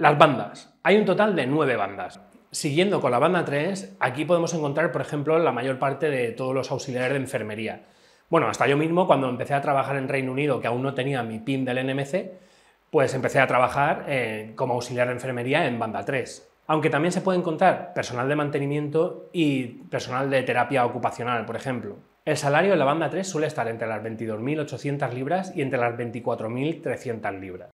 Las bandas. Hay un total de nueve bandas. Siguiendo con la banda 3, aquí podemos encontrar, por ejemplo, la mayor parte de todos los auxiliares de enfermería. Bueno, hasta yo mismo, cuando empecé a trabajar en Reino Unido, que aún no tenía mi PIN del NMC, pues empecé a trabajar eh, como auxiliar de enfermería en banda 3. Aunque también se puede encontrar personal de mantenimiento y personal de terapia ocupacional, por ejemplo. El salario en la banda 3 suele estar entre las 22.800 libras y entre las 24.300 libras.